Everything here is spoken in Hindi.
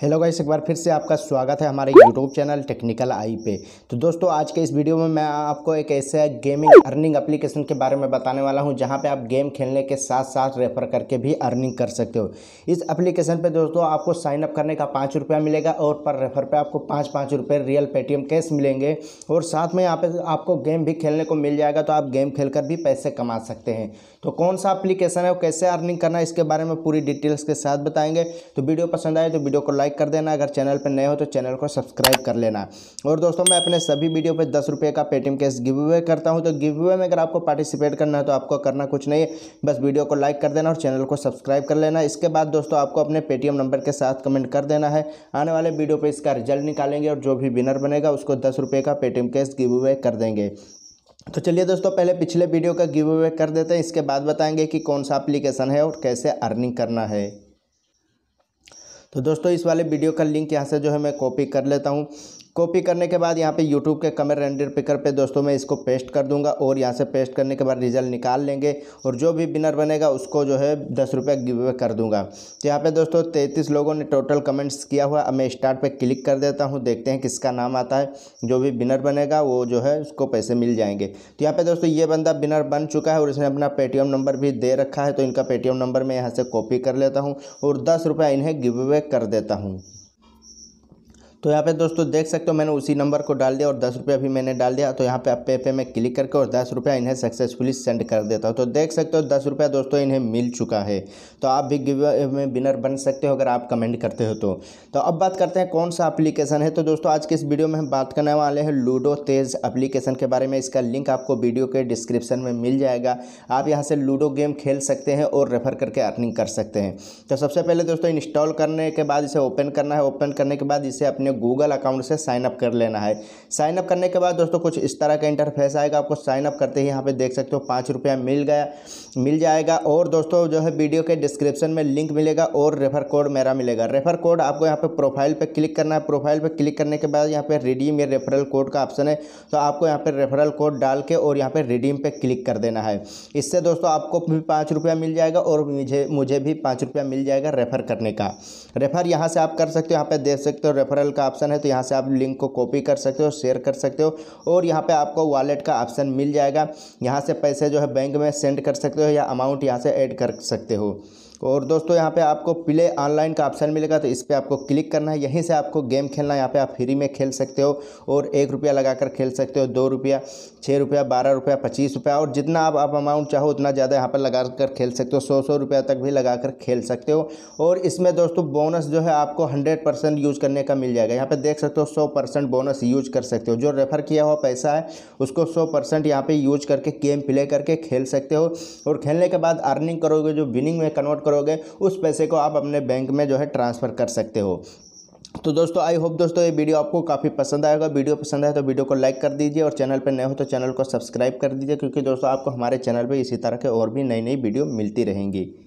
हेलो गाइस एक बार फिर से आपका स्वागत है हमारे यूट्यूब चैनल टेक्निकल आई पे तो दोस्तों आज के इस वीडियो में मैं आपको एक ऐसे गेमिंग अर्निंग एप्लीकेशन के बारे में बताने वाला हूं जहां पे आप गेम खेलने के साथ साथ रेफर करके भी अर्निंग कर सकते हो इस एप्लीकेशन पे दोस्तों आपको साइनअप करने का पाँच रुपया मिलेगा और पर रेफर पर आपको पाँच पाँच रुपये रियल पेटीएम कैश मिलेंगे और साथ में यहाँ पर आपको गेम भी खेलने को मिल जाएगा तो आप गेम खेल भी पैसे कमा सकते हैं तो कौन सा अप्लीकेशन है कैसे अर्निंग करना है इसके बारे में पूरी डिटेल्स के साथ बताएँगे तो वीडियो पसंद आए तो वीडियो को लाइक लाइक कर देना अगर चैनल पर नए हो तो चैनल को सब्सक्राइब कर लेना और दोस्तों मैं अपने सभी वीडियो पर दस रुपये का पेटीएम कैश गिव अवे करता हूँ तो गिव अवे में अगर आपको पार्टिसिपेट करना है तो आपको करना कुछ नहीं बस वीडियो को लाइक कर देना और चैनल को सब्सक्राइब कर लेना इसके बाद दोस्तों आपको अपने पेटीएम नंबर के साथ कमेंट कर देना है आने वाले वीडियो पर इसका रिजल्ट निकालेंगे और जो भी विनर बनेगा उसको दस रुपये का पेटीएम कैश गिव अवे कर देंगे तो चलिए दोस्तों पहले पिछले वीडियो का गिव अवे कर देते हैं इसके बाद बताएंगे कि कौन सा एप्लीकेशन है और कैसे अर्निंग करना है तो दोस्तों इस वाले वीडियो का लिंक यहाँ से जो है मैं कॉपी कर लेता हूँ कॉपी करने के बाद यहाँ पे यूट्यूब के कमर रेंडर पिकर पे दोस्तों मैं इसको पेस्ट कर दूंगा और यहाँ से पेस्ट करने के बाद रिजल्ट निकाल लेंगे और जो भी विनर बनेगा उसको जो है दस रुपये गिव अवे कर दूंगा तो यहाँ पे दोस्तों तैंतीस लोगों ने टोटल कमेंट्स किया हुआ अब मैं स्टार्ट पर क्लिक कर देता हूँ देखते हैं किसका नाम आता है जो भी बिनर बनेगा वो जो है उसको पैसे मिल जाएंगे तो यहाँ पर दोस्तों ये बंदा बिनर बन चुका है और इसने अपना पेटीएम नंबर भी दे रखा है तो इनका पेटीएम नंबर मैं यहाँ से कॉपी कर लेता हूँ और दस इन्हें गिव अवे कर देता हूँ तो यहाँ पे दोस्तों देख सकते हो मैंने उसी नंबर को डाल दिया और दस रुपया भी मैंने डाल दिया तो यहाँ पे आप पे पे में क्लिक करके और दस रुपया इन्हें सक्सेसफुली सेंड कर देता हूँ तो देख सकते हो दस रुपया दोस्तों इन्हें मिल चुका है तो आप भी गिव में विनर बन सकते हो अगर आप कमेंट करते हो तो तो अब बात करते हैं कौन सा अप्लीकेशन है तो दोस्तों आज के इस वीडियो में हम बात करने वाले हैं लूडो तेज अप्लीकेशन के बारे में इसका लिंक आपको वीडियो के डिस्क्रिप्शन में मिल जाएगा आप यहाँ से लूडो गेम खेल सकते हैं और रेफर करके अर्निंग कर सकते हैं तो सबसे पहले दोस्तों इंस्टॉल करने के बाद इसे ओपन करना है ओपन करने के बाद इसे अपने गूगल अकाउंट से साइनअप कर लेना है साइनअप करने के बाद दोस्तों कुछ इस तरह का इंटरफेस आएगा आपको साइनअप करते ही यहाँ पे देख सकते हो पाँच रुपया मिल गया मिल जाएगा और दोस्तों जो है वीडियो के डिस्क्रिप्शन में लिंक मिलेगा और रेफर कोड मेरा मिलेगा रेफर कोड आपको यहाँ पर प्रोफाइल पर क्लिक करना है प्रोफाइल पर क्लिक करने के बाद यहाँ पर रिडीम या रेफरल कोड का ऑप्शन है तो आपको यहाँ पर रेफरल कोड डाल के और यहाँ पर रिडीम पर क्लिक कर देना है इससे दोस्तों आपको भी पाँच रुपया मिल जाएगा और मुझे मुझे भी पाँच रुपया मिल जाएगा रेफ़र करने का रेफ़र यहाँ से आप कर सकते हो यहाँ पे देख सकते हो रेफरल का ऑप्शन है तो यहाँ से आप लिंक को कॉपी कर सकते हो शेयर कर सकते हो और यहाँ पे आपको वॉलेट का ऑप्शन मिल जाएगा यहाँ से पैसे जो है बैंक में सेंड कर सकते हो या अमाउंट यहाँ से ऐड कर सकते हो और दोस्तों यहाँ पे आपको प्ले ऑनलाइन का ऑप्शन मिलेगा तो इस पर आपको क्लिक करना है यहीं से आपको गेम खेलना है यहाँ पे आप फ्री में खेल सकते हो और एक रुपया लगा कर खेल सकते हो दो रुपया छः रुपया बारह रुपया पच्चीस रुपया और जितना आप आप अमाउंट चाहो उतना ज़्यादा यहाँ पर लगा कर खेल सकते हो सौ सौ रुपया तक भी लगा कर खेल सकते हो और इसमें दोस्तों बोनस जो है आपको हंड्रेड परसेंट यूज़ करने का मिल जाएगा यहाँ पर देख सकते हो सौ परसेंट बोनस यूज कर सकते हो जो रेफ़र किया हुआ पैसा है उसको सौ परसेंट यहाँ पर यूज करके गेम प्ले करके खेल सकते हो और खेलने के बाद अर्निंग करोगे जो विनिंग में कन्वर्ट करोगे उस पैसे को आप अपने बैंक में जो है ट्रांसफ़र कर सकते हो तो दोस्तों आई होप दोस्तों ये वीडियो आपको काफ़ी पसंद आएगा वीडियो पसंद आए तो वीडियो को लाइक कर दीजिए और चैनल पर नए हो तो चैनल को सब्सक्राइब कर दीजिए क्योंकि दोस्तों आपको हमारे चैनल पर इसी तरह के और भी नई नई वीडियो मिलती रहेंगी